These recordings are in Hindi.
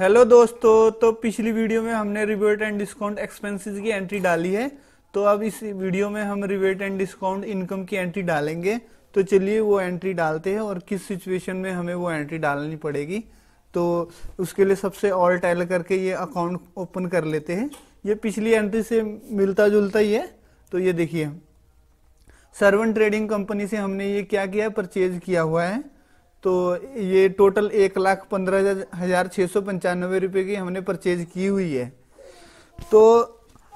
हेलो दोस्तों तो पिछली वीडियो में हमने रिबेट एंड डिस्काउंट एक्सपेंसेस की एंट्री डाली है तो अब इस वीडियो में हम रिबेट एंड डिस्काउंट इनकम की एंट्री डालेंगे तो चलिए वो एंट्री डालते हैं और किस सिचुएशन में हमें वो एंट्री डालनी पड़ेगी तो उसके लिए सबसे ऑल टाइल करके ये अकाउंट ओपन कर लेते हैं ये पिछली एंट्री से मिलता जुलता ही है तो ये देखिए सर्वन ट्रेडिंग कंपनी से हमने ये क्या किया परचेज किया हुआ है तो ये टोटल एक लाख पंद्रह हजार छह सौ पंचानवे रुपए की हमने परचेज की हुई है तो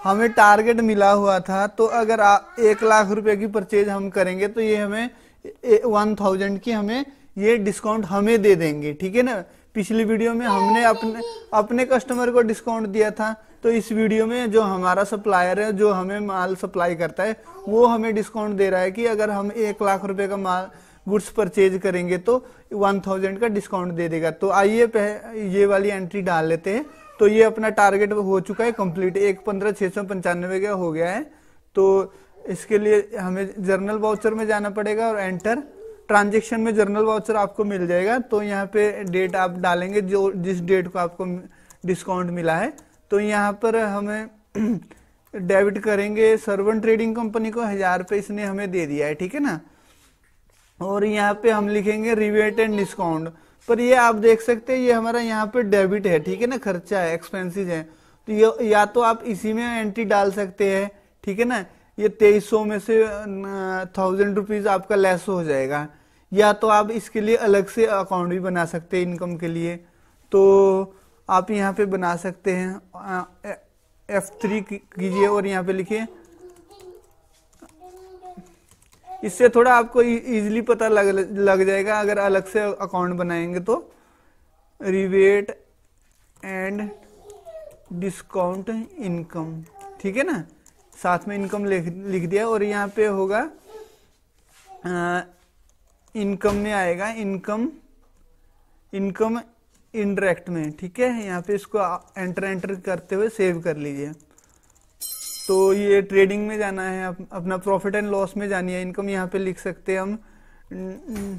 हमें टारगेट मिला हुआ था तो अगर आ, एक लाख रुपए की परचेज हम करेंगे तो ये हमें वन थाउजेंड की हमें ये डिस्काउंट हमें दे देंगे ठीक है ना पिछली वीडियो में हमने अपने अपने कस्टमर को डिस्काउंट दिया था तो इस वीडियो में जो हमारा सप्लायर है जो हमें माल सप्लाई करता है वो हमें डिस्काउंट दे रहा है कि अगर हम एक लाख रुपए का माल गुड्स परचेज करेंगे तो वन थाउजेंड का डिस्काउंट दे देगा तो आइए ये वाली एंट्री डाल लेते हैं तो ये अपना टारगेट हो चुका है कंप्लीट एक पंद्रह छः सौ पंचानवे का हो गया है तो इसके लिए हमें जर्नल वाउचर में जाना पड़ेगा और एंटर ट्रांजेक्शन में जर्नल वाउचर आपको मिल जाएगा तो यहाँ पे डेट आप डालेंगे जो जिस डेट को आपको डिस्काउंट मिला है तो यहाँ पर हमें डेबिट करेंगे सर्वन ट्रेडिंग कंपनी को हज़ार रुपये इसने हमें दे दिया है ठीक है ना और यहाँ पे हम लिखेंगे रिवेट एंड डिस्काउंट पर ये आप देख सकते हैं ये हमारा यहाँ पे डेबिट है ठीक है ना खर्चा है एक्सपेंसिस है तो ये या तो आप इसी में एंट्री डाल सकते हैं ठीक है ना ये तेईस सौ में से थाउजेंड अं, रुपीज आपका लेस हो जाएगा या तो आप इसके लिए अलग से अकाउंट भी बना सकते हैं इनकम के लिए तो आप यहाँ पे बना सकते हैं अं, एफ थ्री कीजिए और यहाँ पे लिखिए इससे थोड़ा आपको इजीली पता लग लग जाएगा अगर अलग से अकाउंट बनाएंगे तो रिवेट एंड डिस्काउंट इनकम ठीक है ना साथ में इनकम लिख लिख दिया और यहाँ पे होगा इनकम में आएगा इनकम इनकम इनडायरेक्ट में ठीक है यहाँ पे इसको एंटर एंटर करते हुए सेव कर लीजिए तो ये ट्रेडिंग में जाना है अप, अपना प्रॉफिट एंड लॉस में जानी है इनकम यहाँ पे लिख सकते हैं हम हम्म,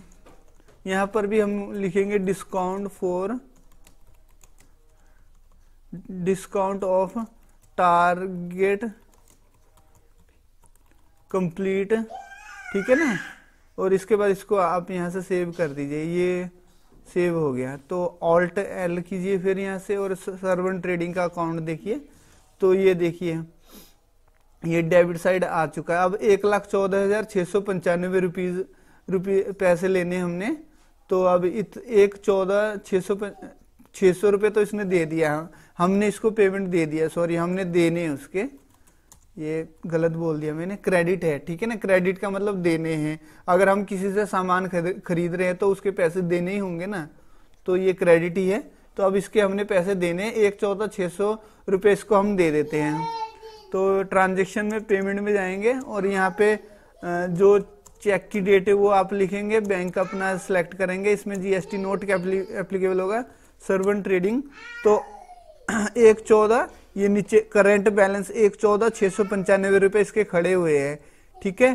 यहाँ पर भी हम लिखेंगे discount for discount of target complete ठीक है ना और इसके बाद इसको आप यहाँ से सेव कर दीजिए ये सेव हो गया तो ऑल्ट एल कीजिए फिर यहाँ से और सर्वन ट्रेडिंग का अकाउंट देखिए तो ये देखिए ये डेबिट साइड आ चुका है अब एक लाख चौदह हजार छह सौ पंचानवे रुपीज रुपी पैसे लेने हमने तो अब इत एक चौदह छः सौ छः सौ रुपये तो इसने दे दिया है हमने इसको पेमेंट दे दिया सॉरी हमने देने हैं उसके ये गलत बोल दिया मैंने क्रेडिट है ठीक है ना क्रेडिट का मतलब देने हैं अगर हम किसी से सामान खरीद रहे हैं तो उसके पैसे देने ही होंगे ना तो ये क्रेडिट ही है तो अब इसके हमने पैसे देने एक चौदह छः सौ रुपये इसको हम दे देते हैं तो ट्रांजेक्शन में पेमेंट में जाएंगे और यहाँ पे जो चेक की डेट है वो आप लिखेंगे बैंक अपना सेलेक्ट करेंगे इसमें जीएसटी नोट एप्लीकेबल होगा सर्वन ट्रेडिंग तो एक चौदह ये नीचे करेंट बैलेंस एक चौदह छः सौ पंचानवे रुपये इसके खड़े हुए हैं ठीक है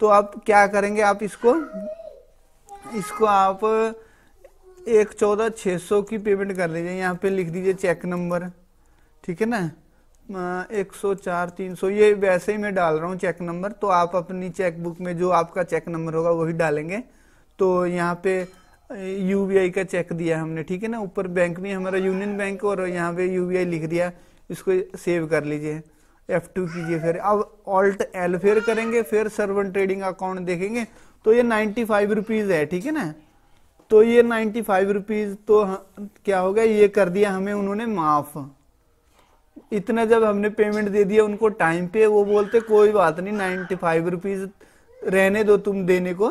तो आप क्या करेंगे आप इसको इसको आप एक चौदह छः सौ की पेमेंट कर लीजिए यहाँ पे लिख दीजिए चेक नंबर ठीक है ना एक सौ चार तीन सौ ये वैसे ही मैं डाल रहा हूँ चेक नंबर तो आप अपनी चेक बुक में जो आपका चेक नंबर होगा वही डालेंगे तो यहाँ पे यू का चेक दिया हमने ठीक है ना ऊपर बैंक में हमारा यूनियन बैंक और यहाँ पे यू लिख दिया इसको सेव कर लीजिए एफ टू कीजिए फिर अब ऑल्ट एल फेयर करेंगे फिर सर्वन ट्रेडिंग अकाउंट देखेंगे तो ये नाइन्टी फाइव रुपीज़ है ठीक है ना तो ये नाइन्टी फाइव रुपीज़ तो क्या हो गया ये कर दिया हमें उन्होंने माफ़ इतना जब हमने पेमेंट दे दिया उनको टाइम पे वो बोलते कोई बात नहीं नाइन्टी फाइव रुपीज रहने दो तुम देने को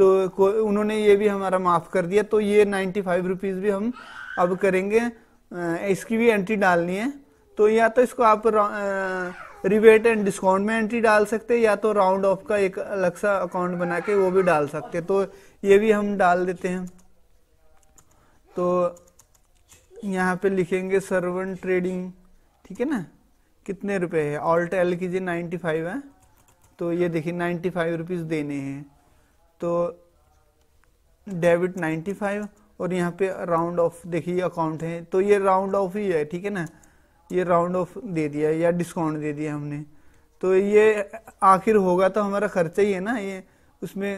तो उन्होंने ये भी हमारा माफ़ कर दिया तो ये नाइन्टी फाइव रुपीज़ भी हम अब करेंगे इसकी भी एंट्री डालनी है तो या तो इसको आप रिबेट एंड डिस्काउंट में एंट्री डाल सकते हैं या तो राउंड ऑफ का एक अलग सा अकाउंट बना के वो भी डाल सकते हैं तो ये भी हम डाल देते हैं तो यहाँ पे लिखेंगे सर्वन ट्रेडिंग ठीक है ना कितने रुपए है ऑल्ट एल कीजिए 95 है तो ये देखिए 95 फाइव रुपीज़ देने हैं तो डेबिट 95 और यहाँ पे राउंड ऑफ देखिए अकाउंट है तो ये राउंड ऑफ ही है ठीक है ना ये राउंड ऑफ दे दिया या डिस्काउंट दे दिया हमने तो ये आखिर होगा तो हमारा खर्चा ही है ना ये उसमें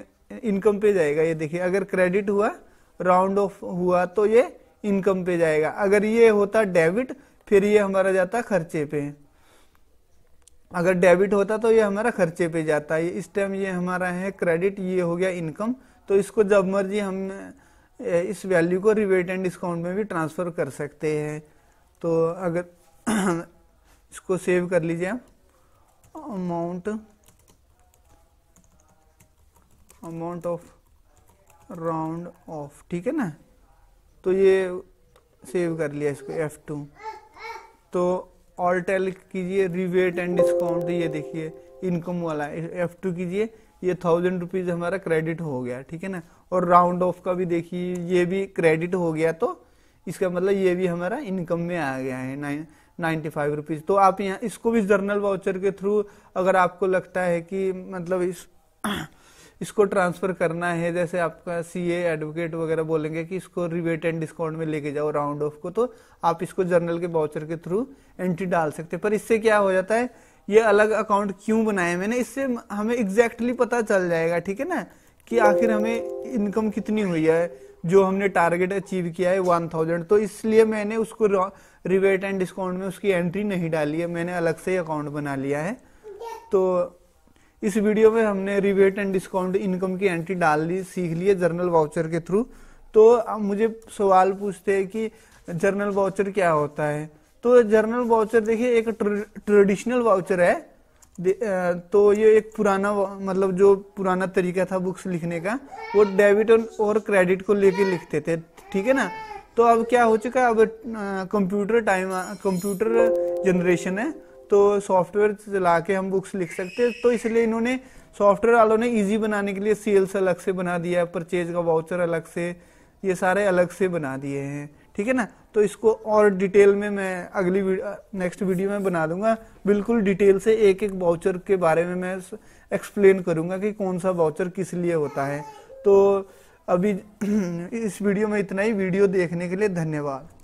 इनकम पे जाएगा ये देखिए अगर क्रेडिट हुआ राउंड ऑफ हुआ तो ये इनकम पे जाएगा अगर ये होता डेबिट फिर ये हमारा जाता खर्चे पे अगर डेबिट होता तो ये हमारा खर्चे पे जाता है इस टाइम ये हमारा है क्रेडिट ये हो गया इनकम तो इसको जब मर्जी हम इस वैल्यू को रिबेट एंड डिस्काउंट में भी ट्रांसफ़र कर सकते हैं तो अगर इसको सेव कर लीजिए आप amount amount of round off ठीक है ना तो ये सेव कर लिया इसको एफ टू तो ऑल्टेल कीजिए रिवेट एंड डिस्काउंट ये देखिए इनकम वाला एफ टू कीजिए ये थाउजेंड रुपीज हमारा क्रेडिट हो गया ठीक है ना और राउंड ऑफ का भी देखिए ये भी क्रेडिट हो गया तो इसका मतलब ये भी हमारा इनकम में आ गया है नाइन नाइन्टी फाइव रुपीज तो आप यहाँ इसको भी जर्नल वाउचर के थ्रू अगर आपको लगता है कि मतलब इस इसको ट्रांसफर करना है जैसे आपका सी एडवोकेट वगैरह बोलेंगे कि इसको रिबेट एंड डिस्काउंट में लेके जाओ राउंड ऑफ को तो आप इसको जर्नल के बाउचर के थ्रू एंट्री डाल सकते हैं पर इससे क्या हो जाता है ये अलग अकाउंट क्यों बनाया मैंने इससे हमें एग्जैक्टली पता चल जाएगा ठीक है ना कि आखिर हमें इनकम कितनी हुई है जो हमने टारगेट अचीव किया है वन थाउजेंड तो इसलिए मैंने उसको रिबेट एंड डिस्काउंट में उसकी एंट्री नहीं डाली है मैंने अलग से अकाउंट बना लिया है तो इस वीडियो में हमने रिबेट एंड डिस्काउंट इनकम की एंट्री डाल ली सीख लिए जर्नल वाउचर के थ्रू तो अब मुझे सवाल पूछते हैं कि जर्नल वाउचर क्या होता है तो जर्नल वाउचर देखिए एक ट्रेडिशनल वाउचर है तो ये एक पुराना मतलब जो पुराना तरीका था बुक्स लिखने का वो डेबिट और क्रेडिट को लेके लिखते थे ठीक है ना तो अब क्या हो चुका है अब कंप्यूटर टाइम कंप्यूटर जनरेशन है तो सॉफ्टवेयर चला के हम बुक्स लिख सकते हैं तो इसलिए इन्होंने सॉफ्टवेयर वालों ने इजी बनाने के लिए सेल्स अलग से बना दिया परचेज का वाउचर अलग से ये सारे अलग से बना दिए हैं ठीक है ना तो इसको और डिटेल में मैं अगली नेक्स्ट वीडियो में बना दूंगा बिल्कुल डिटेल से एक एक वाउचर के बारे में मैं एक्सप्लेन करूंगा कि कौन सा वाउचर किस लिए होता है तो अभी इस वीडियो में इतना ही वीडियो देखने के लिए धन्यवाद